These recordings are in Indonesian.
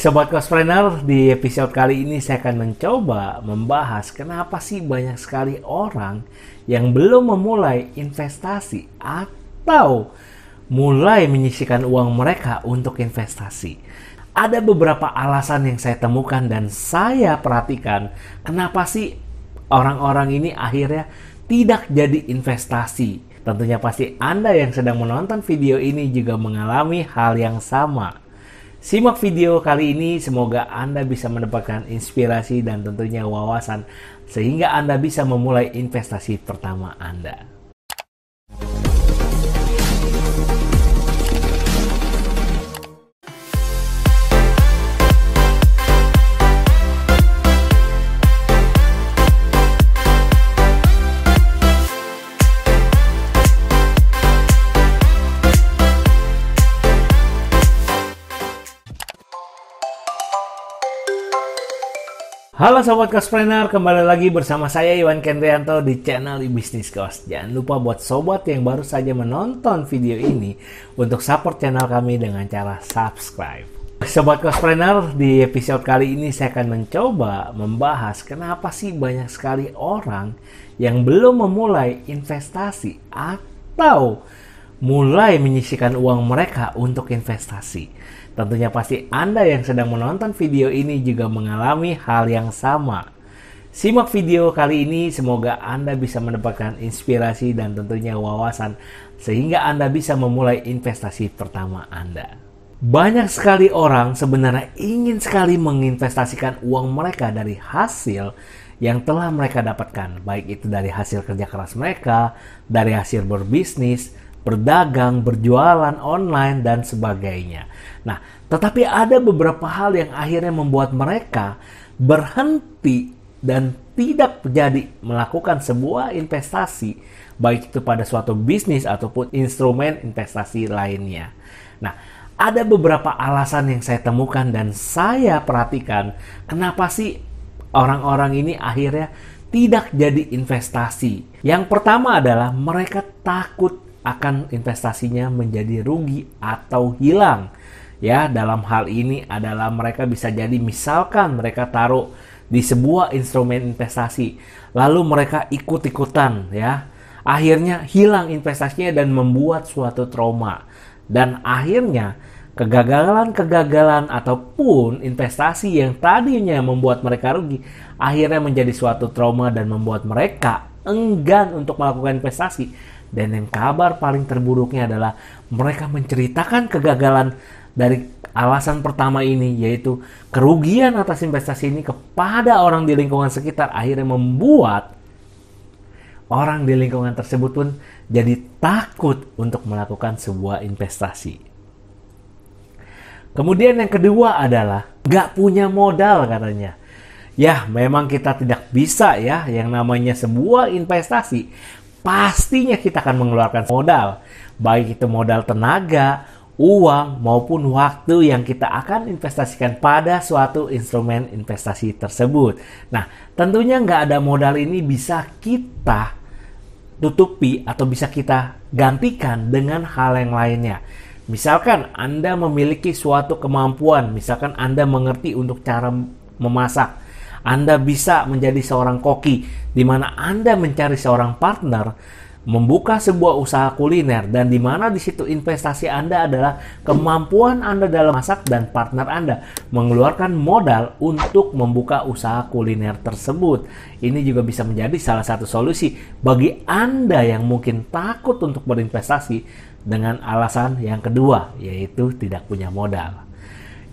Sobat Cosplanner, di episode kali ini saya akan mencoba membahas kenapa sih banyak sekali orang yang belum memulai investasi atau mulai menyisikan uang mereka untuk investasi. Ada beberapa alasan yang saya temukan dan saya perhatikan kenapa sih orang-orang ini akhirnya tidak jadi investasi. Tentunya pasti Anda yang sedang menonton video ini juga mengalami hal yang sama. Simak video kali ini, semoga Anda bisa mendapatkan inspirasi dan tentunya wawasan sehingga Anda bisa memulai investasi pertama Anda. Halo Sobat Cospreneur, kembali lagi bersama saya Iwan Kendrianto di channel Bisnis Kos. Jangan lupa buat Sobat yang baru saja menonton video ini untuk support channel kami dengan cara subscribe. Sobat Cospreneur, di episode kali ini saya akan mencoba membahas kenapa sih banyak sekali orang yang belum memulai investasi atau mulai menyisikan uang mereka untuk investasi. Tentunya pasti Anda yang sedang menonton video ini juga mengalami hal yang sama. Simak video kali ini, semoga Anda bisa mendapatkan inspirasi dan tentunya wawasan sehingga Anda bisa memulai investasi pertama Anda. Banyak sekali orang sebenarnya ingin sekali menginvestasikan uang mereka dari hasil yang telah mereka dapatkan, baik itu dari hasil kerja keras mereka, dari hasil berbisnis, berdagang, berjualan online, dan sebagainya. Nah, tetapi ada beberapa hal yang akhirnya membuat mereka berhenti dan tidak jadi melakukan sebuah investasi, baik itu pada suatu bisnis ataupun instrumen investasi lainnya. Nah, ada beberapa alasan yang saya temukan dan saya perhatikan, kenapa sih orang-orang ini akhirnya tidak jadi investasi. Yang pertama adalah mereka takut akan investasinya menjadi rugi atau hilang. Ya, dalam hal ini adalah mereka bisa jadi misalkan mereka taruh di sebuah instrumen investasi, lalu mereka ikut-ikutan ya. Akhirnya hilang investasinya dan membuat suatu trauma. Dan akhirnya kegagalan-kegagalan ataupun investasi yang tadinya membuat mereka rugi akhirnya menjadi suatu trauma dan membuat mereka enggan untuk melakukan investasi dan yang kabar paling terburuknya adalah mereka menceritakan kegagalan dari alasan pertama ini, yaitu kerugian atas investasi ini kepada orang di lingkungan sekitar, akhirnya membuat orang di lingkungan tersebut pun jadi takut untuk melakukan sebuah investasi. Kemudian yang kedua adalah gak punya modal katanya. Ya, memang kita tidak bisa ya yang namanya sebuah investasi pastinya kita akan mengeluarkan modal, baik itu modal tenaga, uang, maupun waktu yang kita akan investasikan pada suatu instrumen investasi tersebut. Nah, tentunya nggak ada modal ini bisa kita tutupi atau bisa kita gantikan dengan hal yang lainnya. Misalkan Anda memiliki suatu kemampuan, misalkan Anda mengerti untuk cara memasak, anda bisa menjadi seorang koki, di mana Anda mencari seorang partner, membuka sebuah usaha kuliner, dan di mana di situ investasi Anda adalah kemampuan Anda dalam masak dan partner Anda mengeluarkan modal untuk membuka usaha kuliner tersebut. Ini juga bisa menjadi salah satu solusi bagi Anda yang mungkin takut untuk berinvestasi dengan alasan yang kedua, yaitu tidak punya modal.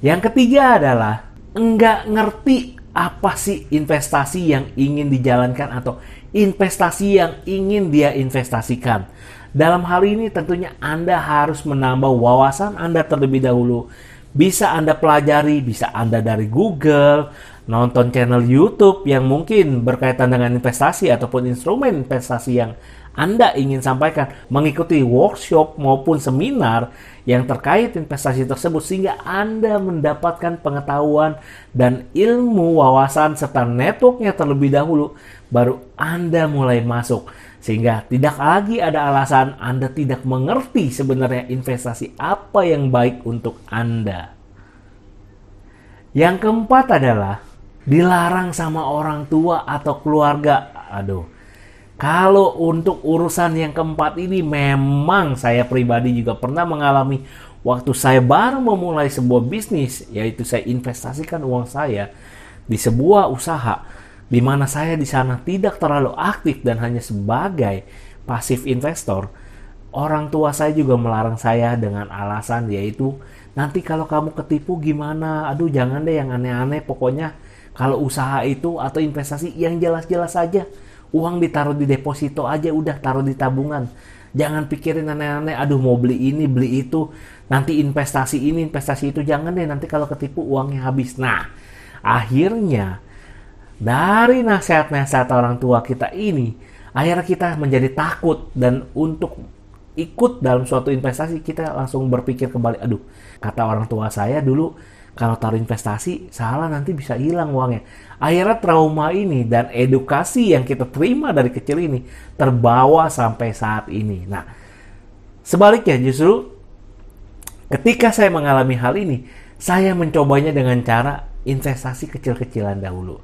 Yang ketiga adalah enggak ngerti apa sih investasi yang ingin dijalankan atau investasi yang ingin dia investasikan. Dalam hal ini tentunya Anda harus menambah wawasan Anda terlebih dahulu bisa Anda pelajari, bisa Anda dari Google, nonton channel YouTube yang mungkin berkaitan dengan investasi ataupun instrumen investasi yang Anda ingin sampaikan, mengikuti workshop maupun seminar yang terkait investasi tersebut sehingga Anda mendapatkan pengetahuan dan ilmu wawasan serta networknya terlebih dahulu baru Anda mulai masuk sehingga tidak lagi ada alasan Anda tidak mengerti sebenarnya investasi apa yang baik untuk Anda. Yang keempat adalah dilarang sama orang tua atau keluarga. Aduh, kalau untuk urusan yang keempat ini memang saya pribadi juga pernah mengalami waktu saya baru memulai sebuah bisnis, yaitu saya investasikan uang saya di sebuah usaha di mana saya di sana tidak terlalu aktif dan hanya sebagai pasif investor, orang tua saya juga melarang saya dengan alasan yaitu nanti kalau kamu ketipu gimana? Aduh jangan deh yang aneh-aneh pokoknya kalau usaha itu atau investasi yang jelas-jelas saja. Uang ditaruh di deposito aja udah taruh di tabungan. Jangan pikirin aneh-aneh, aduh mau beli ini, beli itu, nanti investasi ini, investasi itu jangan deh nanti kalau ketipu uangnya habis. Nah, akhirnya dari nasihat-nasihat orang tua kita ini, akhirnya kita menjadi takut dan untuk ikut dalam suatu investasi kita langsung berpikir kembali, aduh, kata orang tua saya dulu kalau taruh investasi salah nanti bisa hilang uangnya. Akhirnya trauma ini dan edukasi yang kita terima dari kecil ini terbawa sampai saat ini. Nah, sebaliknya justru ketika saya mengalami hal ini, saya mencobanya dengan cara investasi kecil-kecilan dahulu.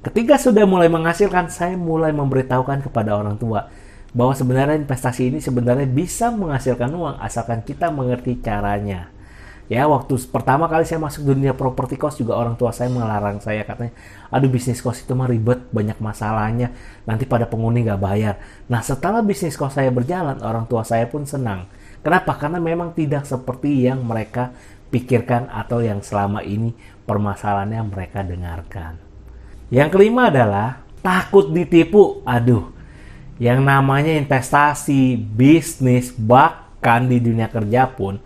Ketika sudah mulai menghasilkan, saya mulai memberitahukan kepada orang tua bahwa sebenarnya investasi ini sebenarnya bisa menghasilkan uang asalkan kita mengerti caranya. Ya, waktu pertama kali saya masuk dunia properti kos juga orang tua saya melarang saya katanya, aduh bisnis kos itu mah ribet, banyak masalahnya, nanti pada penghuni nggak bayar. Nah, setelah bisnis kos saya berjalan, orang tua saya pun senang. Kenapa? Karena memang tidak seperti yang mereka pikirkan atau yang selama ini permasalahannya mereka dengarkan. Yang kelima adalah takut ditipu. Aduh, yang namanya investasi, bisnis, bahkan di dunia kerja pun,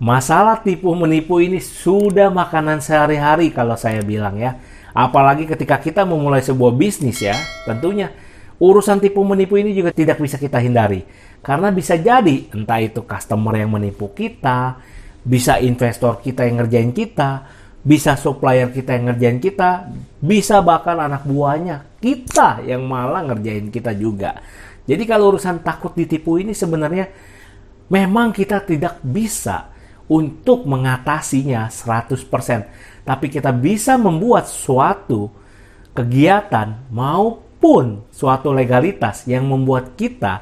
masalah tipu menipu ini sudah makanan sehari-hari kalau saya bilang ya. Apalagi ketika kita memulai sebuah bisnis ya, tentunya urusan tipu menipu ini juga tidak bisa kita hindari. Karena bisa jadi entah itu customer yang menipu kita, bisa investor kita yang ngerjain kita, bisa supplier kita yang ngerjain kita, bisa bahkan anak buahnya kita yang malah ngerjain kita juga. Jadi kalau urusan takut ditipu ini sebenarnya memang kita tidak bisa untuk mengatasinya 100%. Tapi kita bisa membuat suatu kegiatan maupun suatu legalitas yang membuat kita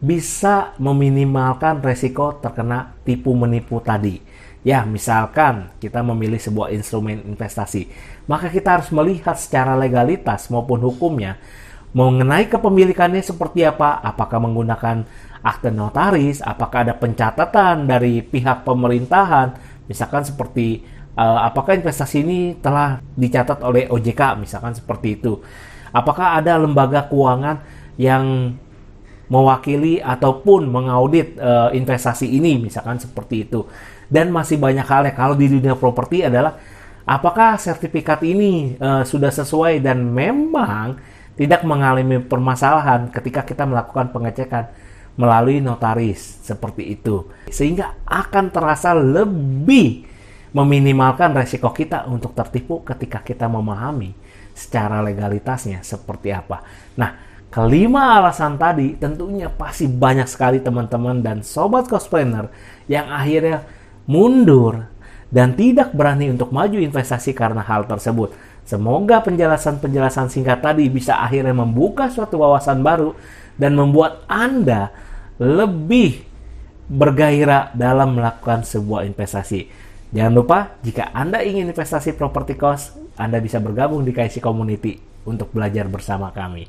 bisa meminimalkan resiko terkena tipu menipu tadi. Ya, misalkan kita memilih sebuah instrumen investasi, maka kita harus melihat secara legalitas maupun hukumnya mengenai kepemilikannya seperti apa, apakah menggunakan akte notaris, apakah ada pencatatan dari pihak pemerintahan, misalkan seperti uh, apakah investasi ini telah dicatat oleh OJK, misalkan seperti itu. Apakah ada lembaga keuangan yang mewakili ataupun mengaudit uh, investasi ini misalkan seperti itu. Dan masih banyak hal ya kalau di dunia properti adalah apakah sertifikat ini uh, sudah sesuai dan memang tidak mengalami permasalahan ketika kita melakukan pengecekan melalui notaris seperti itu. Sehingga akan terasa lebih meminimalkan resiko kita untuk tertipu ketika kita memahami secara legalitasnya seperti apa. Nah, Kelima alasan tadi tentunya pasti banyak sekali teman-teman dan sobat cosplayer yang akhirnya mundur dan tidak berani untuk maju investasi karena hal tersebut. Semoga penjelasan-penjelasan singkat tadi bisa akhirnya membuka suatu wawasan baru dan membuat Anda lebih bergairah dalam melakukan sebuah investasi. Jangan lupa, jika Anda ingin investasi properti kos, Anda bisa bergabung di KIC Community untuk belajar bersama kami.